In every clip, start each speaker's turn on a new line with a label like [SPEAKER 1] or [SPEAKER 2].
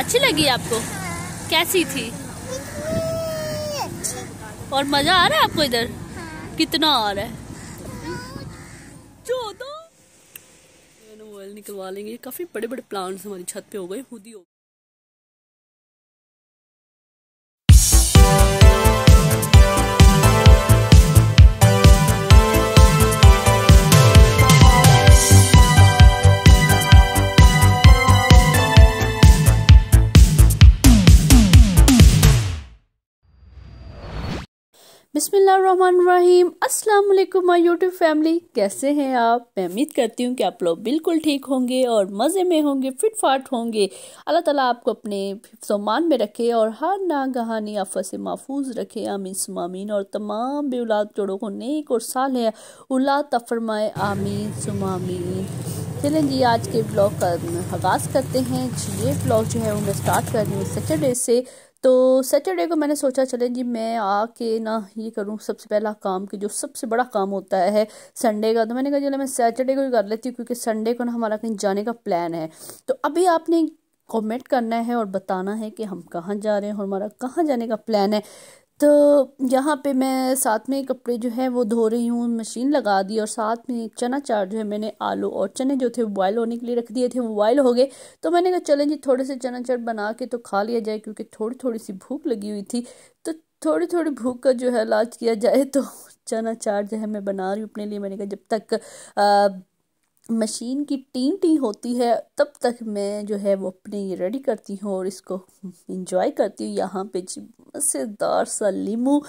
[SPEAKER 1] अच्छी लगी आपको कैसी थी और मजा आ रहा है आपको इधर हाँ। कितना आ रहा है निकलवा लेंगे काफी बड़े बड़े प्लांट्स हमारी छत पे हो गए खुद ही हो बिसमीम अस्सलाम माय यूट्यूब फैमिली कैसे हैं आप मैं उम्मीद करती हूँ कि आप लोग बिल्कुल ठीक होंगे और मज़े में होंगे फिट फाट होंगे अल्लाह ताला आपको अपने सम्मान में रखे और हर नागहानी आफत से महफूज रखे आमीन सुमामीन और तमाम भी औलाद जोड़ों को नेक और साल है उला तफरमाए आमीन सुमामीन चलें जी आज के ब्लॉग का आगाज़ करते हैं ये ब्लॉग जो है वो मैं स्टार्ट कर रही हूँ सैटरडे से तो सैटरडे को मैंने सोचा चले जी मैं आके ना ये करूँ सबसे पहला काम कि जो सबसे बड़ा काम होता है संडे का तो मैंने कहा चलो मैं सैटरडे को ही कर लेती हूँ क्योंकि संडे को ना हमारा कहीं जाने का प्लान है तो अभी आपने कमेंट करना है और बताना है कि हम कहाँ जा रहे हैं और हमारा कहाँ जाने का प्लान है तो यहाँ पे मैं साथ में कपड़े जो है वो धो रही हूँ मशीन लगा दी और साथ में चना चार जो है मैंने आलू और चने जो थे वो बॉयल होने के लिए रख दिए थे वो बॉयल हो गए तो मैंने कहा चलें जी थोड़े से चना चार बना के तो खा लिया जाए क्योंकि थोड़ी थोड़ी सी भूख लगी हुई थी तो थोड़ी थोड़ी भूख का जो है इलाज किया जाए तो चना चार जो है मैं बना रही हूँ अपने लिए मैंने कहा जब तक आ, मशीन की टीन टी होती है तब तक मैं जो है वो अपने ये रेडी करती हूँ और इसको इंजॉय करती हूँ यहाँ पे जी मज़ेदार सा लीमू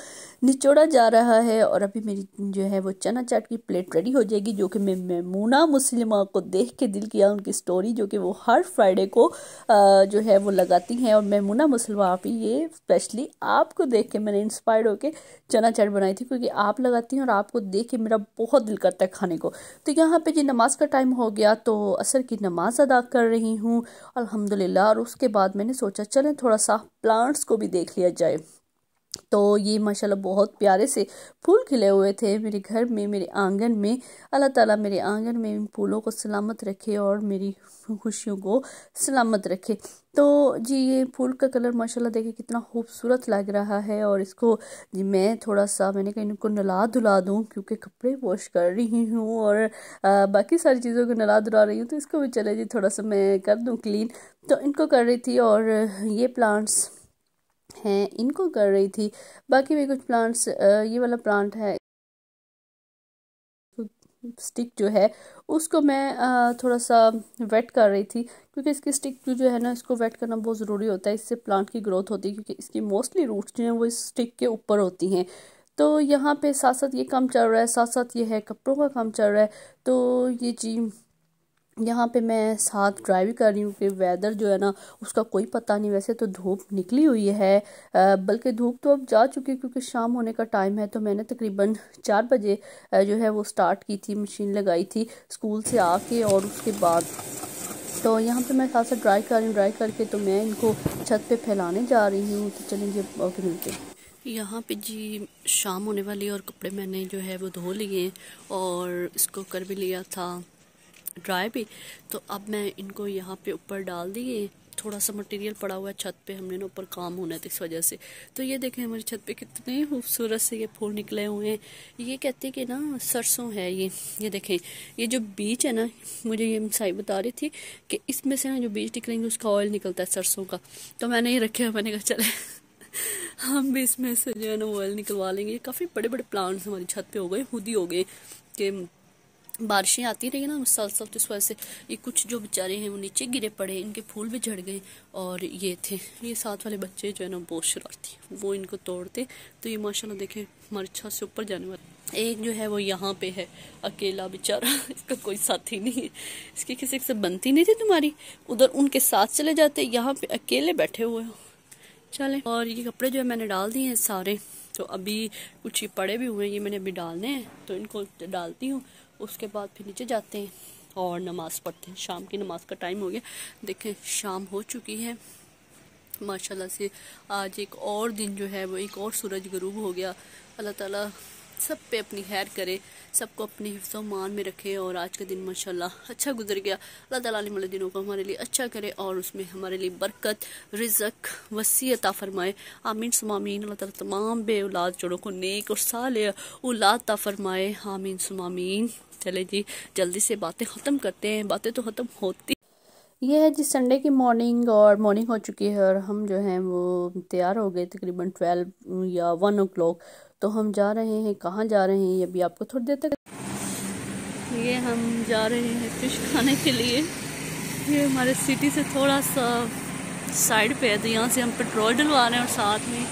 [SPEAKER 1] निचोड़ा जा रहा है और अभी मेरी जो है वो चना चाट की प्लेट रेडी हो जाएगी जो कि मैं मैमूना मुस्लिमा को देख के दिल किया उनकी स्टोरी जो कि वो हर फ्राइडे को जो है वो लगाती हैं और मैमूना मुस्लिमा आप ये स्पेशली आपको देख के मैंने इंस्पायर्ड होकर चना चाट बनाई थी क्योंकि आप लगाती हैं और आपको देख के मेरा बहुत दिल करता है खाने को तो यहाँ पर जी नमाज टाइम हो गया तो असर की नमाज अदा कर रही हूँ अल्हम्दुलिल्लाह और उसके बाद मैंने सोचा चलें थोड़ा सा प्लांट्स को भी देख लिया जाए तो ये माशाल्लाह बहुत प्यारे से फूल खिले हुए थे मेरे घर में मेरे आंगन में अल्लाह ताला मेरे आंगन में इन फूलों को सलामत रखे और मेरी खुशियों को सलामत रखे तो जी ये फूल का कलर माशाल्लाह देखे कितना खूबसूरत लग रहा है और इसको जी मैं थोड़ा सा मैंने कहा इनको नला धुला दूँ क्योंकि कपड़े वॉश कर रही हूँ और आ, बाकी सारी चीज़ों को नला धुला रही हूँ तो इसको भी चले जी थोड़ा सा मैं कर दूँ क्लीन तो इनको कर रही थी और ये प्लांट्स हैं इनको कर रही थी बाकी भी कुछ प्लांट्स ये वाला प्लांट है स्टिक जो है उसको मैं थोड़ा सा वेट कर रही थी क्योंकि इसकी स्टिक जो जो है ना इसको वेट करना बहुत ज़रूरी होता है इससे प्लांट की ग्रोथ होती है क्योंकि इसकी मोस्टली रूट्स जो हैं वो इस स्टिक के ऊपर होती हैं तो यहाँ पे साथ साथ ये काम चल रहा है साथ साथ ये है कपड़ों का काम चल रहा है तो ये चीज यहाँ पे मैं साथ ड्राइव कर रही हूँ कि वेदर जो है ना उसका कोई पता नहीं वैसे तो धूप निकली हुई है बल्कि धूप तो अब जा चुकी है क्योंकि शाम होने का टाइम है तो मैंने तकरीबन चार बजे जो है वो स्टार्ट की थी मशीन लगाई थी स्कूल से आके और उसके बाद तो यहाँ पे मैं साथ साथ ड्राई कर रही हूँ ड्राई करके तो मैं इनको छत पर फैलाने जा रही हूँ तो चलें जी ओके मिलते यहाँ पे जी शाम होने वाली और कपड़े मैंने जो है वो धो लिए और इसको कर भी लिया था ड्राई भी तो अब मैं इनको यहाँ पे ऊपर डाल दिए थोड़ा सा मटेरियल पड़ा हुआ है छत पे हमने ना ऊपर काम होना है इस वजह से तो ये देखें हमारी छत पे कितने खूबसूरत से ये फूल निकले हुए हैं ये कहते हैं कि ना सरसों है ये ये देखें ये जो बीज है ना मुझे ये साई बता रही थी कि इसमें से ना जो बीज निकलेंगे उसका ऑयल निकलता है सरसों का तो मैंने ये रखे हुआ मैंने कहा चले हम भी इसमें से जो है ना ऑयल निकलवा लेंगे काफ़ी बड़े बड़े प्लांट्स हमारी छत पे हो गए खुद ही हो गए कि बारिशें आती रही ना मुसलसल तो इस वजह से ये कुछ जो बेचारे हैं वो नीचे गिरे पड़े इनके फूल भी झड़ गए और ये थे ये साथ वाले बच्चे जो है ना बहुत शरारती वो इनको तोड़ते तो ये माशाल्लाह देखें मरछा से ऊपर जाने वाले एक जो है वो यहाँ पे है अकेला बेचारा इसका कोई साथी नहीं है इसकी किसी से बनती नहीं थी तुम्हारी उधर उनके साथ चले जाते यहाँ पे अकेले बैठे हुए हो चले और ये कपड़े जो है मैंने डाल दिए हैं सारे तो अभी कुछ ये पड़े भी हुए हैं ये मैंने अभी डालने हैं तो इनको डालती हूँ उसके बाद फिर नीचे जाते हैं और नमाज़ पढ़ते हैं शाम की नमाज़ का टाइम हो गया देखें शाम हो चुकी है माशाल्लाह से आज एक और दिन जो है वो एक और सूरज गरूब हो गया अल्लाह ताला सब पे अपनी खैर करे सबको अपने हिफ्स मान में रखे और आज का दिन माशाल्लाह अच्छा गुजर गया अल्लाह ताला तला दिनों को हमारे लिए अच्छा करे और उसमें हमारे लिए बरकत रिजक वसी अता फरमाए आमीन सुमामीन अल्लाह ताला तमाम बे औलाद जोड़ों को नेक और साल औलाद ता फरमाए आमीन सुमामीन चले जी जल्दी से बातें ख़त्म करते हैं बातें तो ख़त्म होती ये है जी संडे की मॉर्निंग और मॉर्निंग हो चुकी है और हम जो हैं वो तैयार हो गए तकरीबन ट्वेल्व या वन ओ क्लॉक तो हम जा रहे हैं कहाँ जा रहे हैं ये भी आपको थोड़ी देर तक ये हम जा रहे हैं फिश खाने के लिए ये हमारे सिटी से थोड़ा सा साइड पे है तो यहाँ से हम पेट्रोल डलवा रहे हैं और साथ में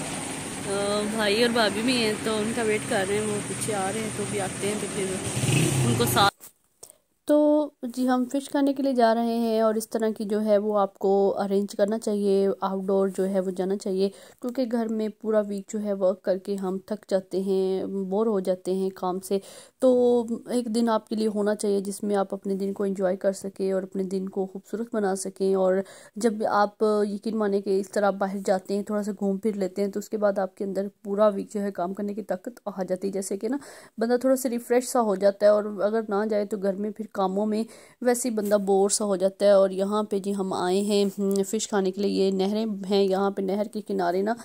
[SPEAKER 1] भाई और भाभी भी हैं तो उनका वेट कर रहे हैं वो पीछे आ रहे हैं तो भी आते हैं तो फिर उनको साथ तो जी हम फ़िश खाने के लिए जा रहे हैं और इस तरह की जो है वो आपको अरेंज करना चाहिए आउटडोर जो है वो जाना चाहिए क्योंकि घर में पूरा वीक जो है वर्क करके हम थक जाते हैं बोर हो जाते हैं काम से तो एक दिन आपके लिए होना चाहिए जिसमें आप अपने दिन को इंजॉय कर सकें और अपने दिन को खूबसूरत बना सकें और जब आप यकीन माने कि इस तरह आप बाहर जाते हैं थोड़ा सा घूम फिर लेते हैं तो उसके बाद आपके अंदर पूरा वीक जो है काम करने की ताकत आ जाती है जैसे कि ना बंदा थोड़ा सा रिफ़्रेश सा हो जाता है और अगर ना जाए तो घर में फिर कामों में वैसे ही बंदा बोर सा हो जाता है और यहाँ पे जी हम आए हैं हम्म, फ़िश खाने के लिए ये नहरें हैं यहाँ पे नहर के किनारे ना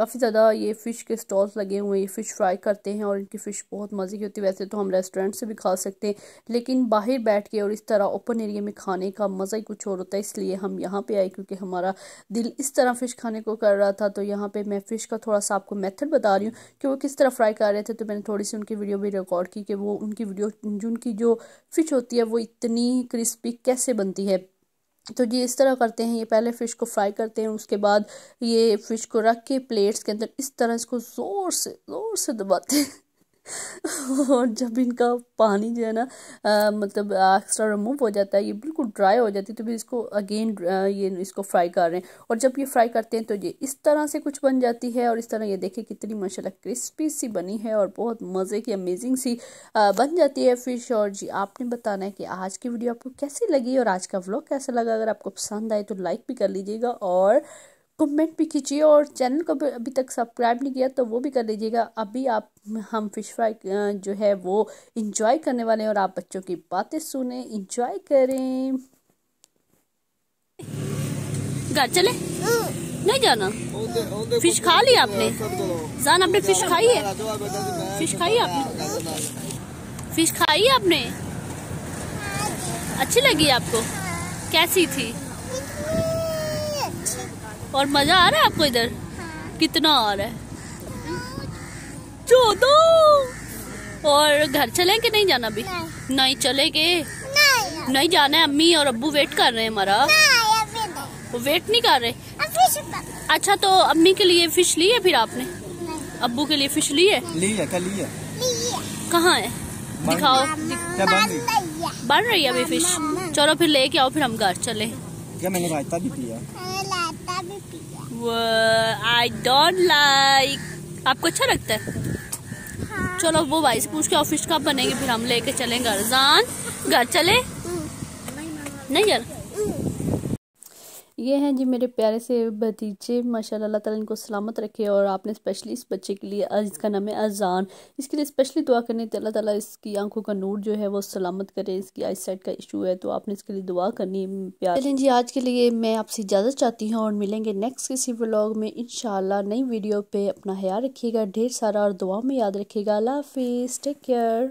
[SPEAKER 1] काफ़ी ज़्यादा ये फ़िश के स्टॉल्स लगे हुए हैं ये फ़िश फ्राई करते हैं और इनकी फ़िश बहुत मज़े की होती है वैसे तो हम रेस्टोरेंट से भी खा सकते हैं लेकिन बाहर बैठ के और इस तरह ओपन एरिया में खाने का मज़ा ही कुछ और होता है इसलिए हम यहाँ पर आए क्योंकि हमारा दिल इस तरह फ़िश खाने को कर रहा था तो यहाँ पर मैं फ़िश का थोड़ा सा आपको मैथड बता रही हूँ कि वो किस तरह फ्राई कर रहे थे तो मैंने थोड़ी सी उनकी वीडियो भी रिकॉर्ड की कि वो उनकी वीडियो जिनकी जो फ़िश होती है वो इतनी क्रिस्पी कैसे बनती है तो जी इस तरह करते हैं ये पहले फ़िश को फ्राई करते हैं उसके बाद ये फ़िश को रख के प्लेट्स के अंदर इस तरह इसको ज़ोर से ज़ोर से दबाते हैं और जब इनका पानी जो है ना मतलब एक्स्ट्रा रिमूव हो जाता है ये बिल्कुल ड्राई हो जाती है तो फिर इसको अगेन ये इसको फ्राई कर रहे हैं और जब ये फ्राई करते हैं तो ये इस तरह से कुछ बन जाती है और इस तरह ये देखिए कितनी माशाल्लाह क्रिस्पी सी बनी है और बहुत मज़े की अमेजिंग सी आ, बन जाती है फ़िश और जी आपने बताना है कि आज की वीडियो आपको कैसी लगी और आज का व्लॉग कैसा लगा अगर आपको पसंद आए तो लाइक भी कर लीजिएगा और कमेंट भी कीजिए और चैनल को अभी तक सब्सक्राइब नहीं किया तो वो भी कर लीजिएगा अभी आप हम फिश फ्राई जो है वो इंजॉय करने वाले हैं और आप बच्चों की बातें सुने इंजॉय करें घर चले नहीं जाना फिश खा ली आपने जान आपने फिश खाई है फिश खाई आपने फिश खाई आपने अच्छी लगी आपको कैसी थी और मजा आ रहा है आपको इधर हाँ। कितना आ रहा है चौदह और घर चले कि नहीं जाना अभी नहीं, नहीं चले के नहीं, नहीं जाना है अम्मी और अब्बू वेट कर रहे हैं हमारा वेट नहीं कर रहे अच्छा तो अम्मी के लिए फिश ली है फिर आपने अब्बू के लिए फिश ली है ली है कल ली है कहाँ है दिखाओ बन रही है अभी फिश चलो फिर लेके आओ फिर हम घर चले क्या मैंने रायता भी पिया हाँ, वो आई डोंट लाइक आपको अच्छा लगता है हाँ। चलो वो भाई से पूछ के ऑफिस कब बनेंगे फिर हम लेके चलें घर जान घर चले हम्म, नहीं यार हम्म। ये हैं जी मेरे प्यारे से भतीजे माशा अल्लाह ताला इनको सलामत रखे और आपने स्पेशली इस बच्चे के लिए इसका नाम है अजान इसके लिए स्पेशली दुआ करनी तो अल्लाह ताला इसकी आंखों का नूर जो है वो सलामत करे इसकी आई साइड का इशू है तो आपने इसके लिए दुआ करनी प्यार चलें जी आज के लिए मैं आपसे इजाज़त चाहती हूँ और मिलेंगे नेक्स्ट किसी ब्लॉग में इन नई वीडियो पर अपना ख्याल रखिएगा ढेर सारा और दुआ में याद रखिएगा अल्लाह हाफिज़ टेक केयर